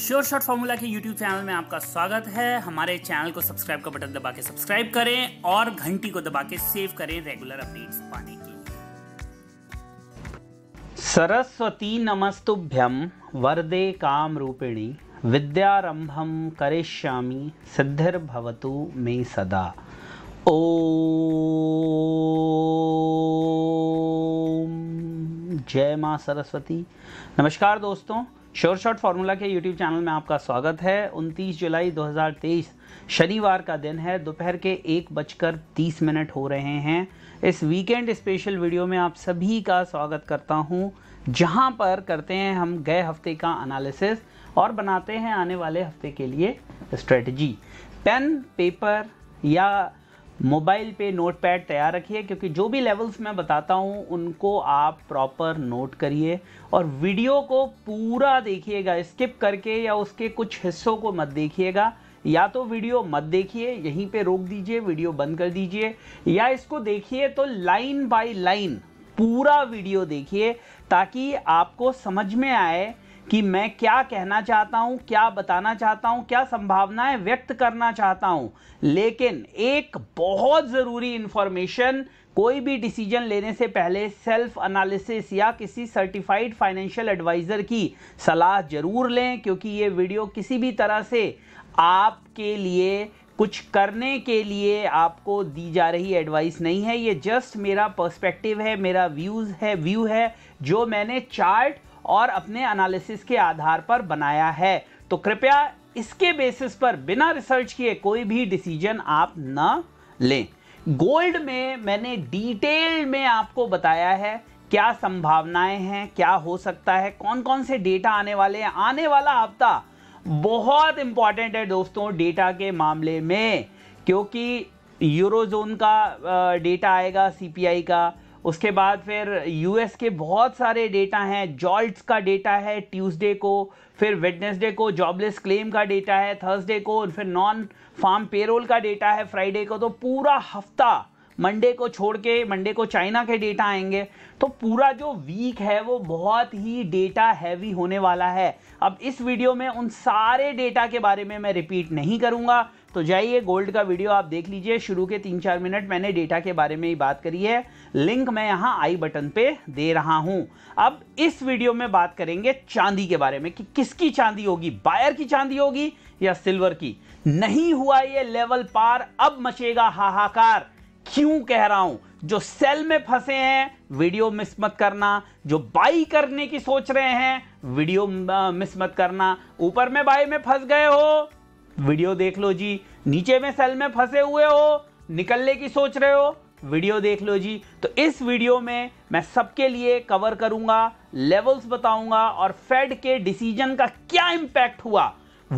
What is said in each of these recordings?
sure short formula के YouTube channel में आपका स्वागत है हमारे चैनल को सब्सक्राइब का बटन दबा के सब्सक्राइब करें और घंटी को दबा के सेव करें रेगुलर अपडेट्स पाने के लिए सरस्वती नमस्तुभ्यम वरदे काम रूपिणी विद्यारंभम सिद्धिर भवतु मे सदा ओ जय माँ सरस्वती नमस्कार दोस्तों श्योर शॉट फार्मूला के यूट्यूब चैनल में आपका स्वागत है 29 जुलाई 2023 शनिवार का दिन है दोपहर के एक बजकर तीस मिनट हो रहे हैं इस वीकेंड स्पेशल वीडियो में आप सभी का स्वागत करता हूं जहां पर करते हैं हम गए हफ्ते का एनालिसिस और बनाते हैं आने वाले हफ्ते के लिए स्ट्रेटजी पेन पेपर या मोबाइल पे नोट पैड तैयार रखिए क्योंकि जो भी लेवल्स मैं बताता हूँ उनको आप प्रॉपर नोट करिए और वीडियो को पूरा देखिएगा स्किप करके या उसके कुछ हिस्सों को मत देखिएगा या तो वीडियो मत देखिए यहीं पे रोक दीजिए वीडियो बंद कर दीजिए या इसको देखिए तो लाइन बाय लाइन पूरा वीडियो देखिए ताकि आपको समझ में आए कि मैं क्या कहना चाहता हूँ क्या बताना चाहता हूँ क्या संभावनाएं व्यक्त करना चाहता हूँ लेकिन एक बहुत ज़रूरी इन्फॉर्मेशन कोई भी डिसीजन लेने से पहले सेल्फ एनालिसिस या किसी सर्टिफाइड फाइनेंशियल एडवाइज़र की सलाह ज़रूर लें क्योंकि ये वीडियो किसी भी तरह से आपके लिए कुछ करने के लिए आपको दी जा रही एडवाइस नहीं है ये जस्ट मेरा पर्सपेक्टिव है मेरा व्यूज़ है व्यू है जो मैंने चार्ट और अपने एनालिसिस के आधार पर बनाया है तो कृपया इसके बेसिस पर बिना रिसर्च किए कोई भी डिसीजन आप न लें गोल्ड में मैंने डिटेल में आपको बताया है क्या संभावनाएं हैं क्या हो सकता है कौन कौन से डेटा आने वाले हैं आने वाला हफ्ता बहुत इंपॉर्टेंट है दोस्तों डेटा के मामले में क्योंकि यूरोजोन का डेटा आएगा सीपीआई का उसके बाद फिर यूएस के बहुत सारे डेटा हैं जॉल्ट का डेटा है ट्यूसडे को फिर वेडनेसडे को जॉबलेस क्लेम का डेटा है थर्सडे को और फिर नॉन फार्म पेरोल का डेटा है फ्राइडे को तो पूरा हफ्ता मंडे को छोड़ के मंडे को चाइना के डेटा आएंगे तो पूरा जो वीक है वो बहुत ही डेटा हैवी होने वाला है अब इस वीडियो में उन सारे डेटा के बारे में मैं रिपीट नहीं करूँगा तो जाइए गोल्ड का वीडियो आप देख लीजिए शुरू के तीन चार मिनट मैंने डेटा के बारे में ही बात करी है लिंक मैं यहाँ आई बटन पे दे रहा हूँ अब इस वीडियो में बात करेंगे चांदी के बारे में कि किसकी चांदी होगी बायर की चांदी होगी या सिल्वर की नहीं हुआ ये लेवल पार अब मचेगा हाहाकार क्यों कह रहा हूं जो सेल में फंसे हैं वीडियो मिस मत करना जो बाई करने की सोच रहे हैं वीडियो मिस मत करना ऊपर में बाई में फंस गए हो वीडियो देख लो जी नीचे में सेल में फंसे हुए हो निकलने की सोच रहे हो वीडियो देख लो जी तो इस वीडियो में मैं सबके लिए कवर करूंगा लेवल्स बताऊंगा और फेड के डिसीजन का क्या इम्पैक्ट हुआ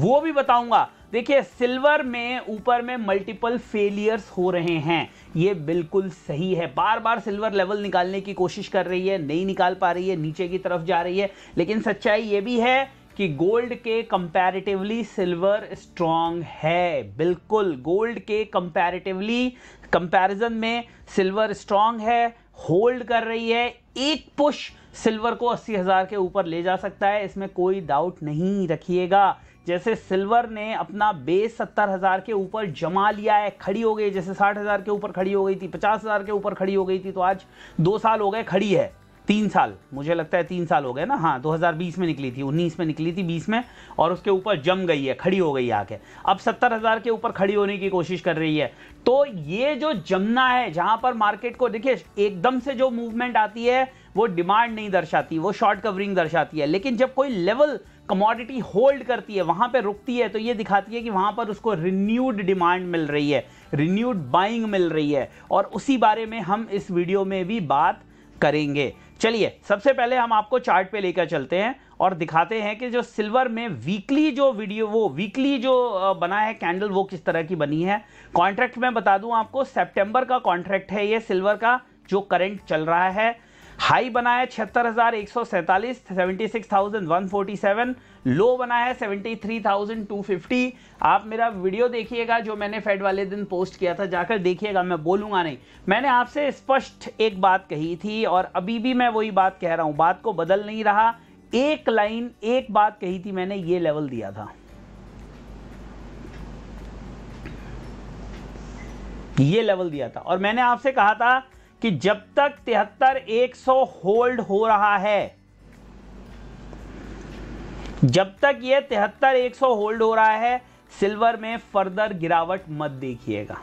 वो भी बताऊंगा देखिए सिल्वर में ऊपर में मल्टीपल फेलियर्स हो रहे हैं ये बिल्कुल सही है बार बार सिल्वर लेवल निकालने की कोशिश कर रही है नहीं निकाल पा रही है नीचे की तरफ जा रही है लेकिन सच्चाई ये भी है कि गोल्ड के कंपैरेटिवली सिल्वर स्ट्रांग है बिल्कुल गोल्ड के कंपैरेटिवली कंपैरिजन में सिल्वर स्ट्रांग है होल्ड कर रही है एक पुश सिल्वर को अस्सी हज़ार के ऊपर ले जा सकता है इसमें कोई डाउट नहीं रखिएगा जैसे सिल्वर ने अपना बेस सत्तर हज़ार के ऊपर जमा लिया है खड़ी हो गई जैसे साठ हज़ार के ऊपर खड़ी हो गई थी पचास हज़ार के ऊपर खड़ी हो गई थी तो आज दो साल हो गए खड़ी है तीन साल मुझे लगता है तीन साल हो गए ना हाँ 2020 में निकली थी 19 में निकली थी 20 में और उसके ऊपर जम गई है खड़ी हो गई आके अब सत्तर हज़ार के ऊपर खड़ी होने की कोशिश कर रही है तो ये जो जमना है जहाँ पर मार्केट को देखिए एकदम से जो मूवमेंट आती है वो डिमांड नहीं दर्शाती वो शॉर्ट कवरिंग दर्शाती है लेकिन जब कोई लेवल कमोडिटी होल्ड करती है वहाँ पर रुकती है तो ये दिखाती है कि वहाँ पर उसको रिन्यूड डिमांड मिल रही है रिन्यूड बाइंग मिल रही है और उसी बारे में हम इस वीडियो में भी बात करेंगे चलिए सबसे पहले हम आपको चार्ट पे लेकर चलते हैं और दिखाते हैं कि जो सिल्वर में वीकली जो वीडियो वो वीकली जो बना है कैंडल वो किस तरह की बनी है कॉन्ट्रैक्ट में बता दूं आपको सितंबर का कॉन्ट्रैक्ट है ये सिल्वर का जो करंट चल रहा है हाई बना है छिहत्तर हज़ार एक सौ सैंतालीस seventy six thousand one forty seven low बना है 73,250 आप मेरा वीडियो देखिएगा जो मैंने फेड वाले दिन पोस्ट किया था जाकर देखिएगा मैं बोलूंगा नहीं मैंने आपसे स्पष्ट एक बात कही थी और अभी भी मैं वही बात कह रहा हूं बात को बदल नहीं रहा एक लाइन एक बात कही थी मैंने ये लेवल दिया था ये लेवल दिया था और मैंने आपसे कहा था कि जब तक तिहत्तर एक सौ होल्ड हो रहा है जब तक ये तिहत्तर एक सौ होल्ड हो रहा है सिल्वर में फर्दर गिरावट मत देखिएगा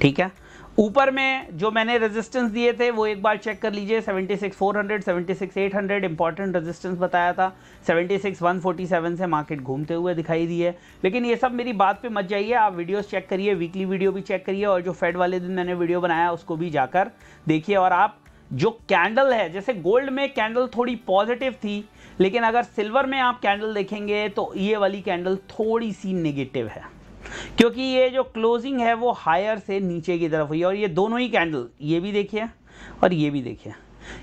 ठीक है ऊपर में जो मैंने रेजिस्टेंस दिए थे वो एक बार चेक कर लीजिए 76400 76800 इंपॉर्टेंट रेजिस्टेंस बताया था 76147 से मार्केट घूमते हुए दिखाई दी है लेकिन ये सब मेरी बात पे मत जाइए आप वीडियोस चेक करिए वीकली वीडियो भी चेक करिए और जो फेड वाले दिन मैंने वीडियो बनाया उसको भी जाकर देखिए और आप जो कैंडल है जैसे गोल्ड में कैंडल थोड़ी पॉजिटिव थी लेकिन अगर सिल्वर में आप कैंडल देखेंगे तो ये वाली कैंडल थोड़ी सी नेगेटिव है क्योंकि ये जो क्लोजिंग है वो हायर से नीचे की तरफ हुई है और ये दोनों ही कैंडल ये भी देखिए और ये भी देखिए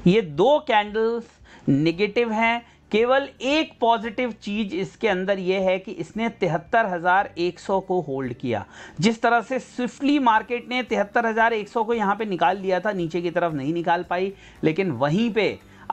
ये दो कैंडल्स नेगेटिव हैं केवल एक पॉजिटिव चीज इसके अंदर यह है कि इसने तिहत्तर हज़ार एक सौ को होल्ड किया जिस तरह से स्विफ्टली मार्केट ने तिहत्तर हज़ार एक सौ को यहाँ पे निकाल लिया था नीचे की तरफ नहीं निकाल पाई लेकिन वहीं पे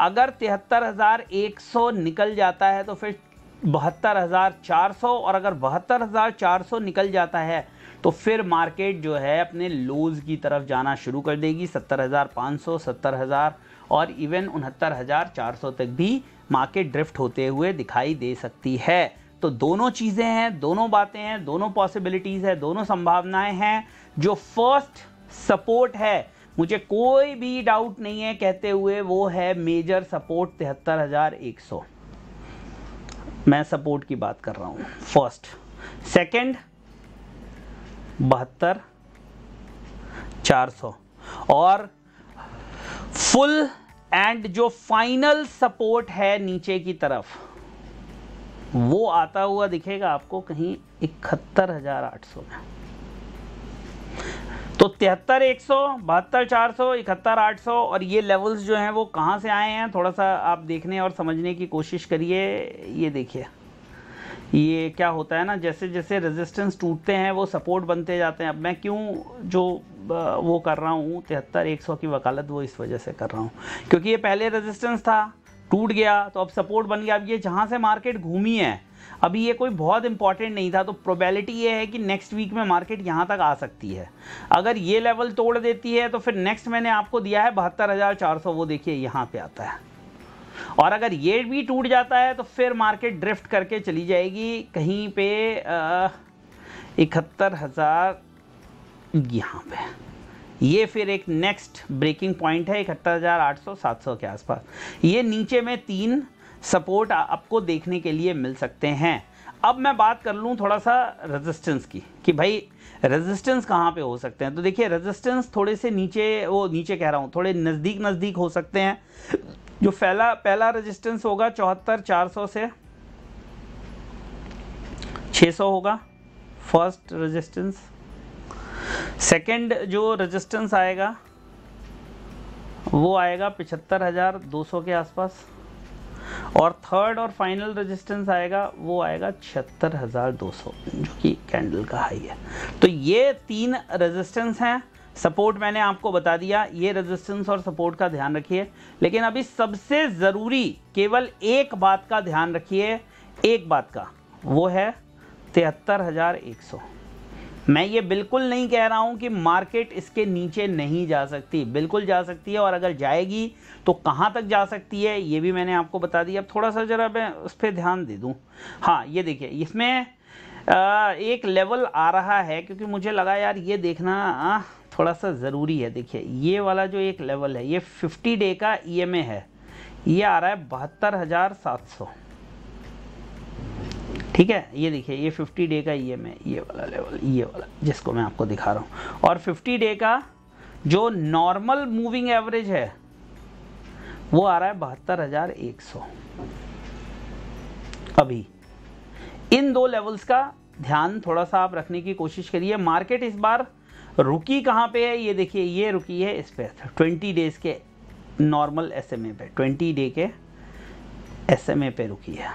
अगर तिहत्तर हज़ार एक सौ निकल जाता है तो फिर बहत्तर हज़ार चार सौ और अगर बहत्तर हज़ार चार सौ निकल जाता है तो फिर मार्केट जो है अपने लोज की तरफ जाना शुरू कर देगी सत्तर हज़ार पाँच सौ सत्तर हज़ार और इवन उनहत्तर हज़ार चार सौ तक भी मार्केट ड्रिफ्ट होते हुए दिखाई दे सकती है तो दोनों चीज़ें हैं दोनों बातें हैं दोनों पॉसिबिलिटीज़ हैं दोनों संभावनाएं हैं जो फर्स्ट सपोर्ट है मुझे कोई भी डाउट नहीं है कहते हुए वो है मेजर सपोर्ट तिहत्तर हज़ार एक सौ मैं सपोर्ट की बात कर रहा हूं फर्स्ट सेकंड बहत्तर चार सौ और फुल एंड जो फाइनल सपोर्ट है नीचे की तरफ वो आता हुआ दिखेगा आपको कहीं इकहत्तर हजार आठ सौ में तो तिहत्तर एक सौ बहत्तर चार सौ इकहत्तर आठ सौ और ये लेवल्स जो हैं वो कहाँ से आए हैं थोड़ा सा आप देखने और समझने की कोशिश करिए ये देखिए ये क्या होता है ना जैसे जैसे रेजिस्टेंस टूटते हैं वो सपोर्ट बनते जाते हैं अब मैं क्यों जो वो कर रहा हूँ तिहत्तर एक सौ की वकालत वो इस वजह से कर रहा हूँ क्योंकि ये पहले रेजिस्टेंस था टूट गया तो अब सपोर्ट बन गया अब ये जहाँ से मार्केट घूमी है अभी ये कोई बहुत इंपॉर्टेंट नहीं था तो प्रोबेबिलिटी ये है कि नेक्स्ट वीक में मार्केट यहाँ तक आ सकती है अगर ये लेवल तोड़ देती है तो फिर नेक्स्ट मैंने आपको दिया है बहत्तर हज़ार चार सौ वो देखिए यहाँ पर आता है और अगर ये भी टूट जाता है तो फिर मार्केट ड्रिफ्ट करके चली जाएगी कहीं पे इकहत्तर हज़ार यहाँ पे ये फिर एक नेक्स्ट ब्रेकिंग पॉइंट है इकहत्तर हज़ार आठ सौ सात सौ के आसपास ये नीचे में तीन सपोर्ट आपको देखने के लिए मिल सकते हैं अब मैं बात कर लूँ थोड़ा सा रेजिस्टेंस की कि भाई रेजिस्टेंस कहाँ पे हो सकते हैं तो देखिए रेजिस्टेंस थोड़े से नीचे वो नीचे कह रहा हूँ थोड़े नज़दीक नज़दीक हो सकते हैं जो पहला पहला रेजिस्टेंस होगा चौहत्तर चार सौ से सौ होगा फर्स्ट रेजिस्टेंस सेकंड जो रेजिस्टेंस आएगा वो आएगा पिछहत्तर हज़ार दो सौ के आसपास और थर्ड और फाइनल रेजिस्टेंस आएगा वो आएगा छिहत्तर हज़ार दो सौ जो कि कैंडल का हाई है तो ये तीन रेजिस्टेंस हैं सपोर्ट मैंने आपको बता दिया ये रेजिस्टेंस और सपोर्ट का ध्यान रखिए लेकिन अभी सबसे ज़रूरी केवल एक बात का ध्यान रखिए एक बात का वो है तिहत्तर हज़ार एक सौ मैं ये बिल्कुल नहीं कह रहा हूँ कि मार्केट इसके नीचे नहीं जा सकती बिल्कुल जा सकती है और अगर जाएगी तो कहाँ तक जा सकती है ये भी मैंने आपको बता दिया अब थोड़ा सा ज़रा मैं उस पर ध्यान दे दूँ हाँ ये देखिए इसमें एक लेवल आ रहा है क्योंकि मुझे लगा यार ये देखना थोड़ा सा ज़रूरी है देखिए ये वाला जो एक लेवल है ये फिफ्टी डे का ई है ये आ रहा है बहत्तर हज़ार सात सौ ठीक है ये देखिए ये 50 डे का ई e एम ये वाला लेवल ये वाला जिसको मैं आपको दिखा रहा हूँ और 50 डे का जो नॉर्मल मूविंग एवरेज है वो आ रहा है बहत्तर हजार एक सौ अभी इन दो लेवल्स का ध्यान थोड़ा सा आप रखने की कोशिश करिए मार्केट इस बार रुकी कहाँ पे है ये देखिए ये रुकी है इस पे ट्वेंटी डेज के नॉर्मल एस पे ट्वेंटी डे के एस पे रुकी है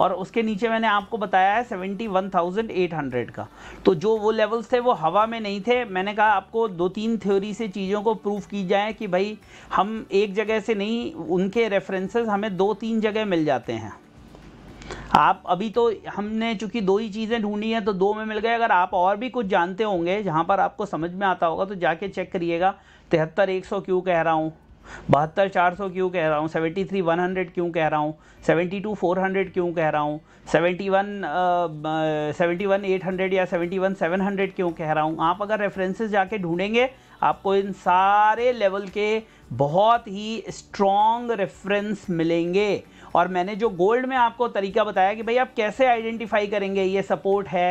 और उसके नीचे मैंने आपको बताया है seventy one thousand eight hundred का तो जो वो लेवल्स थे वो हवा में नहीं थे मैंने कहा आपको दो तीन थ्योरी से चीज़ों को प्रूफ की जाए कि भाई हम एक जगह से नहीं उनके रेफरेंसेस हमें दो तीन जगह मिल जाते हैं आप अभी तो हमने चूंकि दो ही चीज़ें ढूंढी हैं तो दो में मिल गए अगर आप और भी कुछ जानते होंगे जहाँ पर आपको समझ में आता होगा तो जाके चेक करिएगा तिहत्तर एक सौ क्यों कह रहा हूँ बहत्तर चार सौ क्यों कह रहा हूँ सेवेंटी थ्री वन हंड्रेड क्यों कह रहा हूँ सेवेंटी टू फोर हंड्रेड क्यों कह रहा हूँ seventy one seventy one eight hundred या सेवेंटी वन सेवन हंड्रेड क्यों कह रहा हूँ आप अगर रेफरेंसेस जाके ढूंढेंगे आपको इन सारे लेवल के बहुत ही स्ट्रॉन्ग रेफरेंस मिलेंगे और मैंने जो गोल्ड में आपको तरीका बताया कि भाई आप कैसे आइडेंटिफाई करेंगे ये सपोर्ट है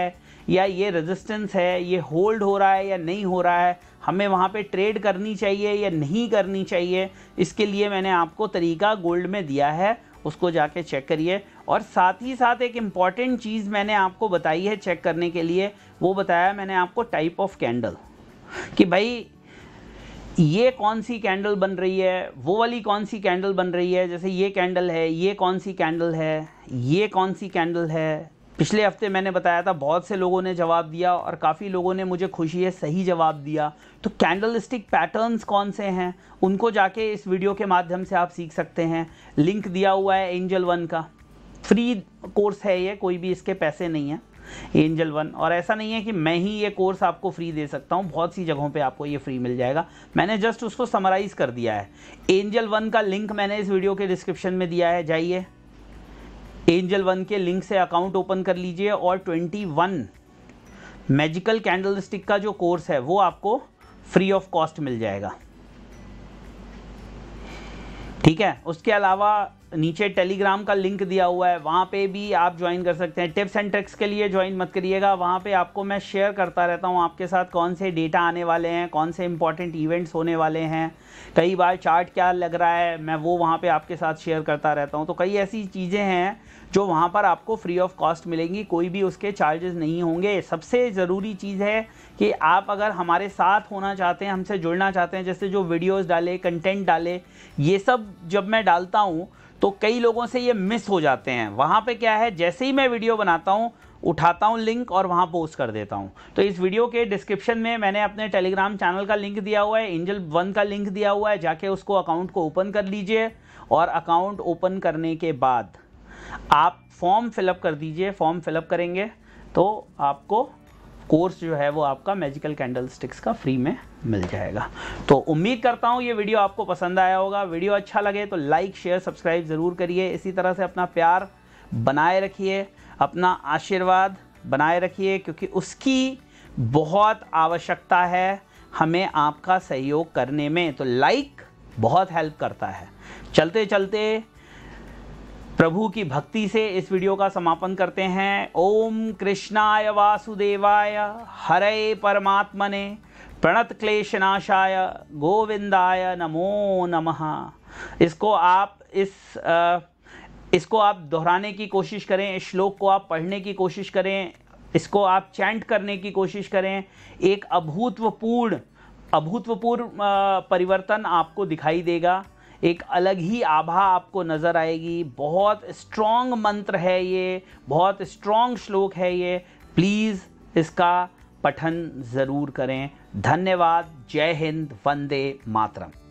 या ये रेजिस्टेंस है ये होल्ड हो रहा है या नहीं हो रहा है हमें वहाँ पे ट्रेड करनी चाहिए या नहीं करनी चाहिए इसके लिए मैंने आपको तरीका गोल्ड में दिया है उसको जाके चेक करिए और साथ ही साथ एक इम्पॉर्टेंट चीज़ मैंने आपको बताई है चेक करने के लिए वो बताया मैंने आपको टाइप ऑफ कैंडल कि भाई ये कौन सी कैंडल बन रही है वो वाली कौन सी कैंडल बन रही है जैसे ये कैंडल है ये कौन सी कैंडल है ये कौन सी कैंडल है पिछले हफ्ते मैंने बताया था बहुत से लोगों ने जवाब दिया और काफ़ी लोगों ने मुझे खुशी है सही जवाब दिया तो कैंडल स्टिक पैटर्न्स कौन से हैं उनको जाके इस वीडियो के माध्यम से आप सीख सकते हैं लिंक दिया हुआ है एंजल वन का फ्री कोर्स है ये कोई भी इसके पैसे नहीं हैं एंजल वन और ऐसा नहीं है कि मैं ही ये कोर्स आपको फ्री दे सकता हूँ बहुत सी जगहों पे आपको ये फ्री मिल जाएगा मैंने जस्ट उसको समराइज़ कर दिया है एंजल वन का लिंक मैंने इस वीडियो के डिस्क्रिप्शन में दिया है जाइए एंजल वन के लिंक से अकाउंट ओपन कर लीजिए और twenty one magical candlestick का जो कोर्स है वो आपको फ्री ऑफ कॉस्ट मिल जाएगा ठीक है उसके अलावा नीचे टेलीग्राम का लिंक दिया हुआ है वहाँ पे भी आप ज्वाइन कर सकते हैं टिप्स एंड ट्रिक्स के लिए ज्वाइन मत करिएगा वहाँ पे आपको मैं शेयर करता रहता हूँ आपके साथ कौन से डेटा आने वाले हैं कौन से इंपॉर्टेंट इवेंट्स होने वाले हैं कई बार चार्ट क्या लग रहा है मैं वो वहाँ पर आपके साथ शेयर करता रहता हूँ तो कई ऐसी चीज़ें हैं जो वहाँ पर आपको फ्री ऑफ कॉस्ट मिलेंगी कोई भी उसके चार्जेस नहीं होंगे सबसे ज़रूरी चीज़ है कि आप अगर हमारे साथ होना चाहते हैं हमसे जुड़ना चाहते हैं जैसे जो वीडियोस डाले कंटेंट डाले ये सब जब मैं डालता हूँ तो कई लोगों से ये मिस हो जाते हैं वहाँ पे क्या है जैसे ही मैं वीडियो बनाता हूँ उठाता हूँ लिंक और वहाँ पोस्ट कर देता हूँ तो इस वीडियो के डिस्क्रिप्शन में मैंने अपने टेलीग्राम चैनल का लिंक दिया हुआ है एंजल वन का लिंक दिया हुआ है जाके उसको अकाउंट को ओपन कर लीजिए और अकाउंट ओपन करने के बाद आप फॉर्म फिलअप कर दीजिए फॉर्म फिलअप करेंगे तो आपको कोर्स जो है वो आपका मैजिकल कैंडल स्टिक्स का फ्री में मिल जाएगा तो उम्मीद करता हूँ ये वीडियो आपको पसंद आया होगा वीडियो अच्छा लगे तो लाइक शेयर सब्सक्राइब ज़रूर करिए इसी तरह से अपना प्यार बनाए रखिए अपना आशीर्वाद बनाए रखिए क्योंकि उसकी बहुत आवश्यकता है हमें आपका सहयोग करने में तो लाइक बहुत हेल्प करता है चलते चलते प्रभु की भक्ति से इस वीडियो का समापन करते हैं ओम कृष्णाय वासुदेवाय हरे परमात्मने प्रणतक्लेशनाशाय गोविंदाय नमो नमः इसको आप इस आ, इसको आप दोहराने की कोशिश करें इस श्लोक को आप पढ़ने की कोशिश करें इसको आप चैंट करने की कोशिश करें एक अभूतपूर्ण अभूतपूर्ण परिवर्तन आपको दिखाई देगा एक अलग ही आभा आपको नज़र आएगी बहुत स्ट्रॉन्ग मंत्र है ये बहुत स्ट्रॉन्ग श्लोक है ये प्लीज़ इसका पठन ज़रूर करें धन्यवाद जय हिंद वंदे मातरम